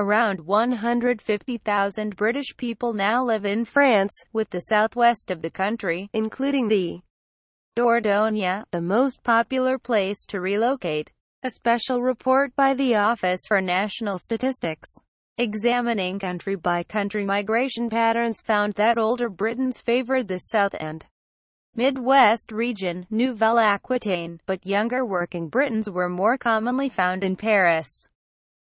Around 150,000 British people now live in France, with the southwest of the country, including the Dordogne, the most popular place to relocate. A special report by the Office for National Statistics examining country-by-country -country migration patterns found that older Britons favored the south and Midwest region, Nouvelle Aquitaine, but younger working Britons were more commonly found in Paris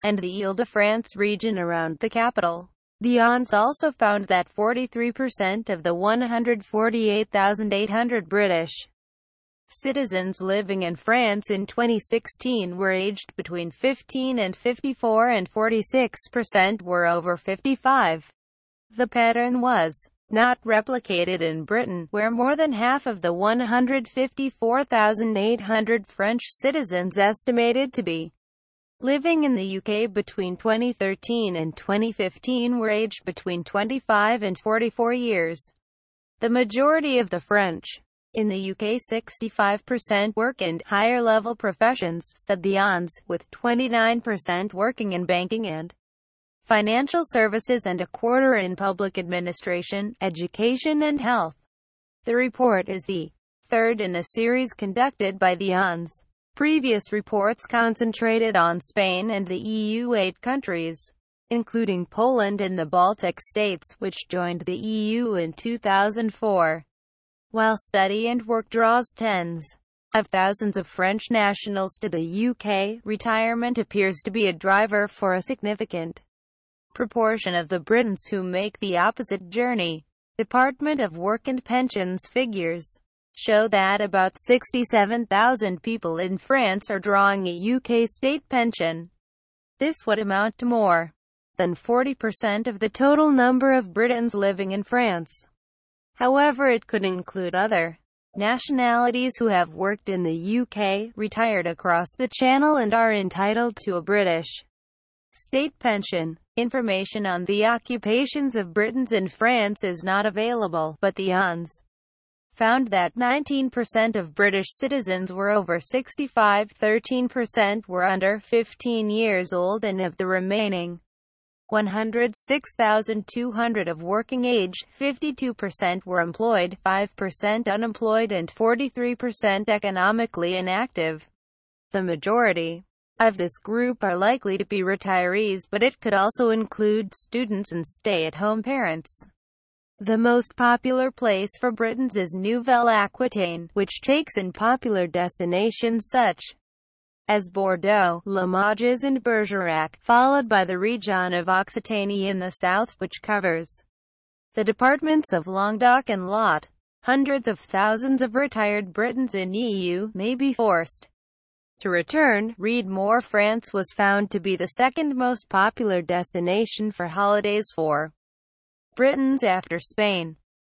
and the Ile-de-France region around the capital. The ONS also found that 43% of the 148,800 British citizens living in France in 2016 were aged between 15 and 54 and 46% were over 55. The pattern was not replicated in Britain, where more than half of the 154,800 French citizens estimated to be living in the UK between 2013 and 2015 were aged between 25 and 44 years. The majority of the French in the UK 65% work in higher-level professions, said the ONS, with 29% working in banking and financial services and a quarter in public administration, education and health. The report is the third in a series conducted by the ONS. Previous reports concentrated on Spain and the EU-8 countries, including Poland and the Baltic states, which joined the EU in 2004. While study and work draws tens of thousands of French nationals to the UK, retirement appears to be a driver for a significant proportion of the Britons who make the opposite journey. Department of Work and Pensions figures show that about 67,000 people in France are drawing a UK state pension. This would amount to more than 40% of the total number of Britons living in France. However, it could include other nationalities who have worked in the UK, retired across the channel and are entitled to a British state pension. Information on the occupations of Britons in France is not available, but the ONS found that 19% of British citizens were over 65, 13% were under 15 years old and of the remaining 106,200 of working age, 52% were employed, 5% unemployed and 43% economically inactive. The majority of this group are likely to be retirees but it could also include students and stay-at-home parents. The most popular place for Britons is Nouvelle Aquitaine, which takes in popular destinations such as Bordeaux, Limoges and Bergerac, followed by the region of Occitanie in the south, which covers the departments of Languedoc and Lot. Hundreds of thousands of retired Britons in EU may be forced to return. Read more France was found to be the second most popular destination for holidays for Britain's after Spain.